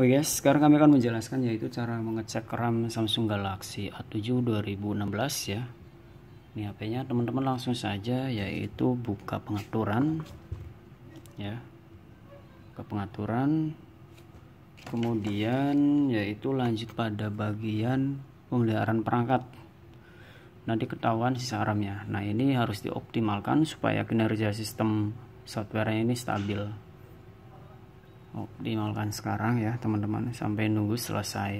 Oke oh okay iya, guys, sekarang kami akan menjelaskan yaitu cara mengecek RAM Samsung Galaxy A7 2016 ya. Ini HP-nya teman-teman langsung saja yaitu buka pengaturan ya. ke pengaturan kemudian yaitu lanjut pada bagian pemeliharaan perangkat. Nanti ketahuan sisa RAM-nya. Nah, ini harus dioptimalkan supaya kinerja sistem software nya ini stabil optimalkan oh, sekarang ya teman-teman sampai nunggu selesai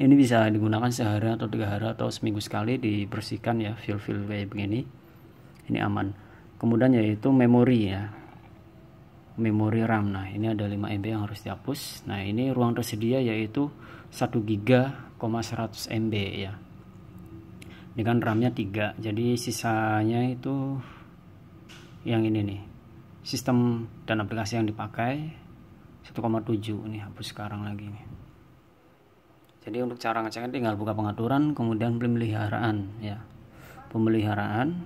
ini bisa digunakan sehari atau tiga hari atau seminggu sekali dibersihkan ya feel feel kayak begini ini aman kemudian yaitu memori ya memori RAM nah ini ada 5 MB yang harus dihapus nah ini ruang tersedia yaitu 1 giga 100 MB ya dengan RAM nya 3 jadi sisanya itu yang ini nih sistem dan aplikasi yang dipakai 1,7 ini hapus sekarang lagi nih jadi untuk cara ngeceknya tinggal buka pengaturan kemudian pemeliharaan ya pemeliharaan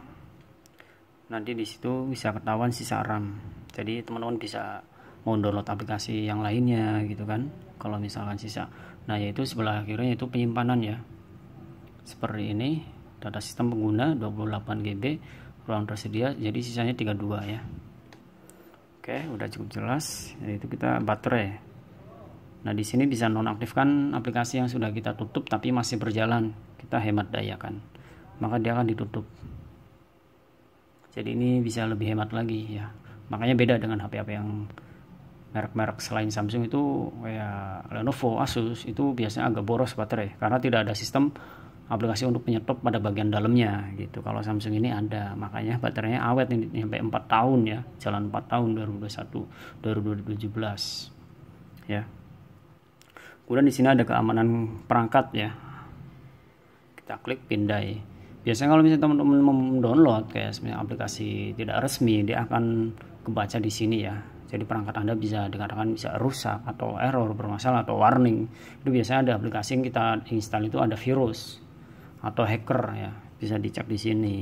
nanti disitu bisa ketahuan sisa RAM jadi teman-teman bisa mau download aplikasi yang lainnya gitu kan kalau misalkan sisa nah yaitu sebelah kirinya itu penyimpanan ya seperti ini data sistem pengguna 28 GB ruang tersedia jadi sisanya 32 ya Oke, udah cukup jelas. Itu kita baterai. Nah, di sini bisa nonaktifkan aplikasi yang sudah kita tutup tapi masih berjalan. Kita hemat daya kan. Maka dia akan ditutup. Jadi ini bisa lebih hemat lagi ya. Makanya beda dengan HP-HP yang merek-merek selain Samsung itu kayak Lenovo, Asus itu biasanya agak boros baterai karena tidak ada sistem aplikasi untuk penyetop pada bagian dalamnya gitu. Kalau Samsung ini ada, makanya baterainya awet ini sampai 4 tahun ya, jalan 4 tahun 2021 2017 ya. Kemudian di sini ada keamanan perangkat ya. Kita klik pindai. Biasanya kalau misalnya teman-teman mendownload kayak aplikasi tidak resmi, dia akan kebaca di sini ya. Jadi perangkat Anda bisa dikatakan bisa rusak atau error, bermasalah atau warning. Itu biasanya ada aplikasi yang kita install itu ada virus atau hacker ya bisa dicek di sini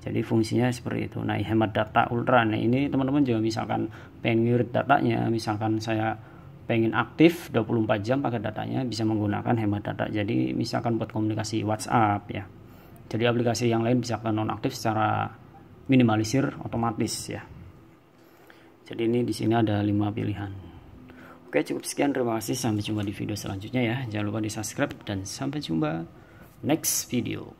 jadi fungsinya seperti itu nah hemat data ultra nah ini teman-teman juga misalkan pengen ngirit datanya misalkan saya pengen aktif 24 jam pakai datanya bisa menggunakan hemat data jadi misalkan buat komunikasi WhatsApp ya jadi aplikasi yang lain bisa ke nonaktif secara minimalisir otomatis ya jadi ini di sini ada lima pilihan oke cukup sekian terima kasih sampai jumpa di video selanjutnya ya jangan lupa di subscribe dan sampai jumpa next video